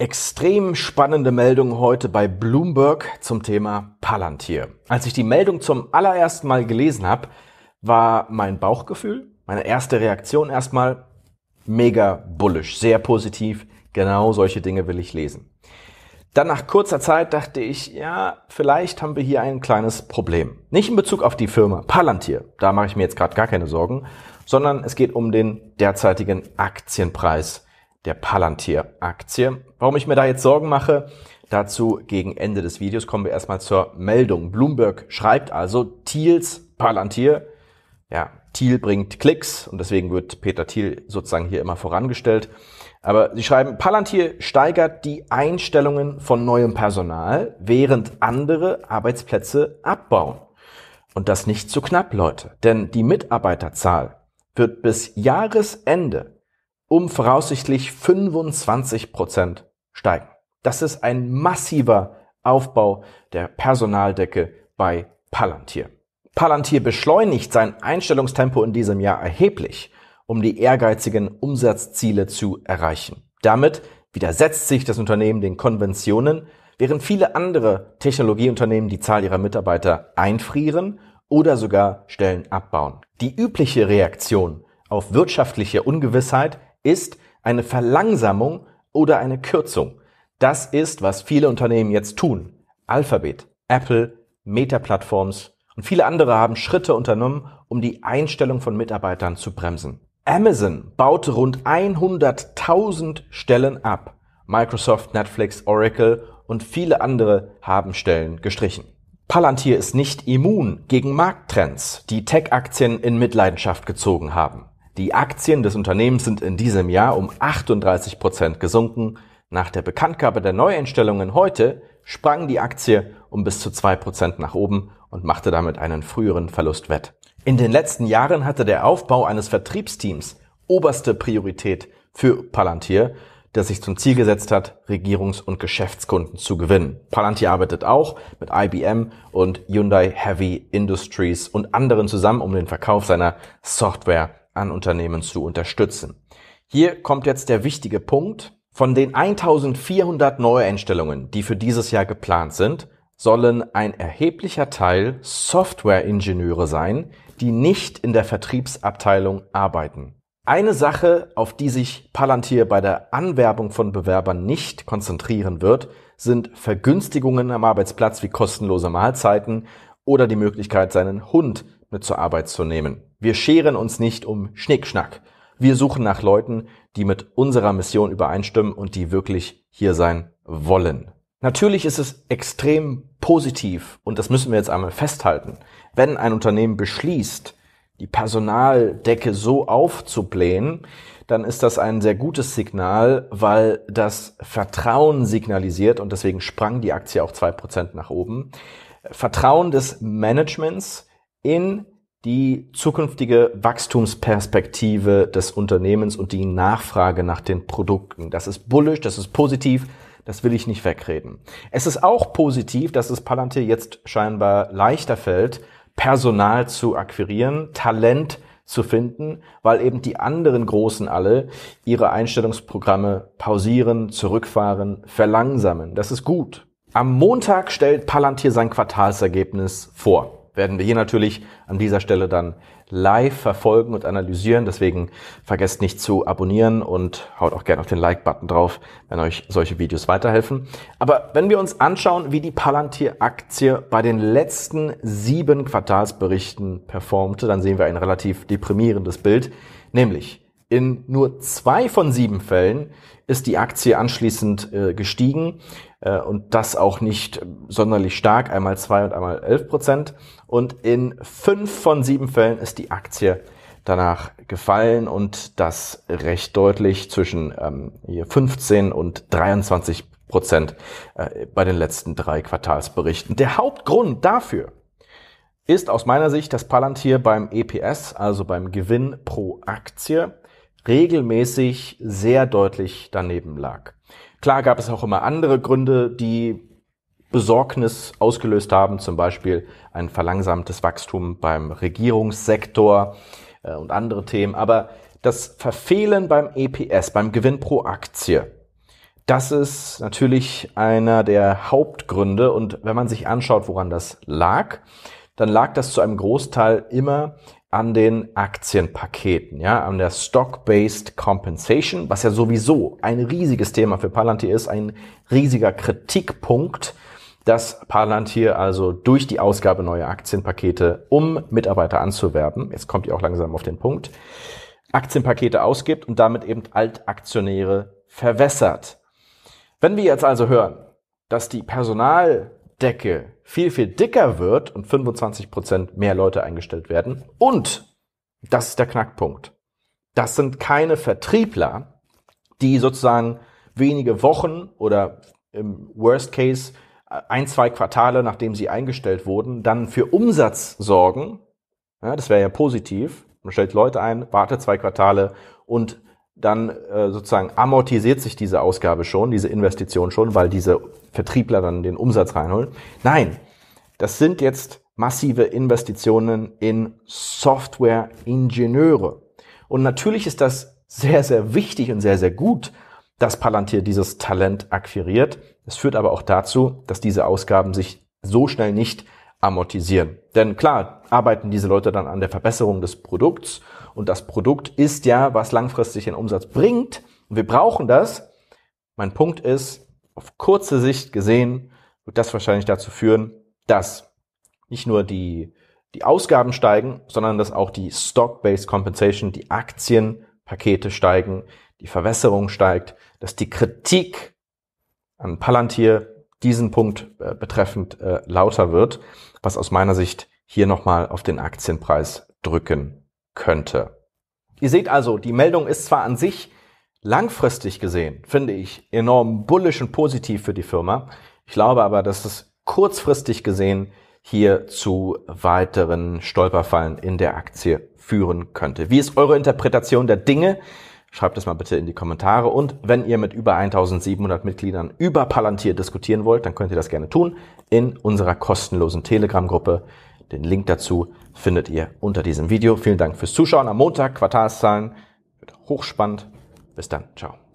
Extrem spannende Meldung heute bei Bloomberg zum Thema Palantir. Als ich die Meldung zum allerersten Mal gelesen habe, war mein Bauchgefühl, meine erste Reaktion erstmal mega bullisch, sehr positiv. Genau solche Dinge will ich lesen. Dann nach kurzer Zeit dachte ich, ja, vielleicht haben wir hier ein kleines Problem. Nicht in Bezug auf die Firma Palantir, da mache ich mir jetzt gerade gar keine Sorgen, sondern es geht um den derzeitigen Aktienpreis der Palantir-Aktie. Warum ich mir da jetzt Sorgen mache, dazu gegen Ende des Videos kommen wir erstmal zur Meldung. Bloomberg schreibt also, Thiels Palantir, ja, Thiel bringt Klicks und deswegen wird Peter Thiel sozusagen hier immer vorangestellt. Aber sie schreiben, Palantir steigert die Einstellungen von neuem Personal, während andere Arbeitsplätze abbauen. Und das nicht zu knapp, Leute, denn die Mitarbeiterzahl wird bis Jahresende um voraussichtlich 25 Prozent steigen. Das ist ein massiver Aufbau der Personaldecke bei Palantir. Palantir beschleunigt sein Einstellungstempo in diesem Jahr erheblich, um die ehrgeizigen Umsatzziele zu erreichen. Damit widersetzt sich das Unternehmen den Konventionen, während viele andere Technologieunternehmen die Zahl ihrer Mitarbeiter einfrieren oder sogar Stellen abbauen. Die übliche Reaktion auf wirtschaftliche Ungewissheit ist eine Verlangsamung oder eine Kürzung. Das ist, was viele Unternehmen jetzt tun. Alphabet, Apple, Meta-Plattforms und viele andere haben Schritte unternommen, um die Einstellung von Mitarbeitern zu bremsen. Amazon baute rund 100.000 Stellen ab. Microsoft, Netflix, Oracle und viele andere haben Stellen gestrichen. Palantir ist nicht immun gegen Markttrends, die Tech-Aktien in Mitleidenschaft gezogen haben. Die Aktien des Unternehmens sind in diesem Jahr um 38 Prozent gesunken. Nach der Bekanntgabe der Neueinstellungen heute sprang die Aktie um bis zu zwei Prozent nach oben und machte damit einen früheren Verlust wett. In den letzten Jahren hatte der Aufbau eines Vertriebsteams oberste Priorität für Palantir, das sich zum Ziel gesetzt hat, Regierungs- und Geschäftskunden zu gewinnen. Palantir arbeitet auch mit IBM und Hyundai Heavy Industries und anderen zusammen, um den Verkauf seiner Software an Unternehmen zu unterstützen. Hier kommt jetzt der wichtige Punkt. Von den 1400 Neueinstellungen, die für dieses Jahr geplant sind, sollen ein erheblicher Teil Softwareingenieure sein, die nicht in der Vertriebsabteilung arbeiten. Eine Sache, auf die sich Palantir bei der Anwerbung von Bewerbern nicht konzentrieren wird, sind Vergünstigungen am Arbeitsplatz wie kostenlose Mahlzeiten oder die Möglichkeit, seinen Hund mit zur Arbeit zu nehmen. Wir scheren uns nicht um Schnickschnack. Wir suchen nach Leuten, die mit unserer Mission übereinstimmen und die wirklich hier sein wollen. Natürlich ist es extrem positiv, und das müssen wir jetzt einmal festhalten, wenn ein Unternehmen beschließt, die Personaldecke so aufzublähen, dann ist das ein sehr gutes Signal, weil das Vertrauen signalisiert und deswegen sprang die Aktie auch zwei Prozent nach oben. Vertrauen des Managements in die zukünftige Wachstumsperspektive des Unternehmens und die Nachfrage nach den Produkten. Das ist bullisch, das ist positiv, das will ich nicht wegreden. Es ist auch positiv, dass es Palantir jetzt scheinbar leichter fällt, Personal zu akquirieren, Talent zu finden, weil eben die anderen Großen alle ihre Einstellungsprogramme pausieren, zurückfahren, verlangsamen. Das ist gut. Am Montag stellt Palantir sein Quartalsergebnis vor werden wir hier natürlich an dieser Stelle dann live verfolgen und analysieren. Deswegen vergesst nicht zu abonnieren und haut auch gerne auf den Like-Button drauf, wenn euch solche Videos weiterhelfen. Aber wenn wir uns anschauen, wie die Palantir-Aktie bei den letzten sieben Quartalsberichten performte, dann sehen wir ein relativ deprimierendes Bild, nämlich in nur zwei von sieben Fällen ist die Aktie anschließend äh, gestiegen äh, und das auch nicht äh, sonderlich stark, einmal zwei und einmal elf Prozent. Und in fünf von sieben Fällen ist die Aktie danach gefallen und das recht deutlich zwischen ähm, hier 15 und 23 Prozent äh, bei den letzten drei Quartalsberichten. Der Hauptgrund dafür ist aus meiner Sicht, dass Palantir beim EPS, also beim Gewinn pro Aktie, regelmäßig sehr deutlich daneben lag. Klar gab es auch immer andere Gründe, die Besorgnis ausgelöst haben, zum Beispiel ein verlangsamtes Wachstum beim Regierungssektor äh, und andere Themen. Aber das Verfehlen beim EPS, beim Gewinn pro Aktie, das ist natürlich einer der Hauptgründe. Und wenn man sich anschaut, woran das lag, dann lag das zu einem Großteil immer an den Aktienpaketen, ja, an der Stock-Based Compensation, was ja sowieso ein riesiges Thema für Palantir ist, ein riesiger Kritikpunkt, dass Palantir also durch die Ausgabe neuer Aktienpakete, um Mitarbeiter anzuwerben, jetzt kommt ihr auch langsam auf den Punkt, Aktienpakete ausgibt und damit eben Altaktionäre verwässert. Wenn wir jetzt also hören, dass die Personaldecke viel, viel dicker wird und 25 Prozent mehr Leute eingestellt werden. Und das ist der Knackpunkt. Das sind keine Vertriebler, die sozusagen wenige Wochen oder im Worst Case äh, ein, zwei Quartale, nachdem sie eingestellt wurden, dann für Umsatz sorgen. Ja, das wäre ja positiv. Man stellt Leute ein, wartet zwei Quartale und dann äh, sozusagen amortisiert sich diese Ausgabe schon, diese Investition schon, weil diese Vertriebler dann den Umsatz reinholen. Nein, das sind jetzt massive Investitionen in Software-Ingenieure. Und natürlich ist das sehr, sehr wichtig und sehr, sehr gut, dass Palantir dieses Talent akquiriert. Es führt aber auch dazu, dass diese Ausgaben sich so schnell nicht amortisieren. Denn klar, arbeiten diese Leute dann an der Verbesserung des Produkts und das Produkt ist ja, was langfristig den Umsatz bringt. Und wir brauchen das. Mein Punkt ist, auf kurze Sicht gesehen, wird das wahrscheinlich dazu führen, dass nicht nur die, die Ausgaben steigen, sondern dass auch die Stock-Based Compensation, die Aktienpakete steigen, die Verwässerung steigt, dass die Kritik an Palantir diesen Punkt äh, betreffend äh, lauter wird, was aus meiner Sicht hier nochmal auf den Aktienpreis drücken könnte. Ihr seht also, die Meldung ist zwar an sich langfristig gesehen, finde ich, enorm bullisch und positiv für die Firma. Ich glaube aber, dass es kurzfristig gesehen hier zu weiteren Stolperfallen in der Aktie führen könnte. Wie ist eure Interpretation der Dinge? Schreibt es mal bitte in die Kommentare. Und wenn ihr mit über 1700 Mitgliedern über Palantir diskutieren wollt, dann könnt ihr das gerne tun in unserer kostenlosen Telegram-Gruppe. Den Link dazu findet ihr unter diesem Video. Vielen Dank fürs Zuschauen am Montag. Quartalszahlen. Wird hochspannend. Bis dann. Ciao.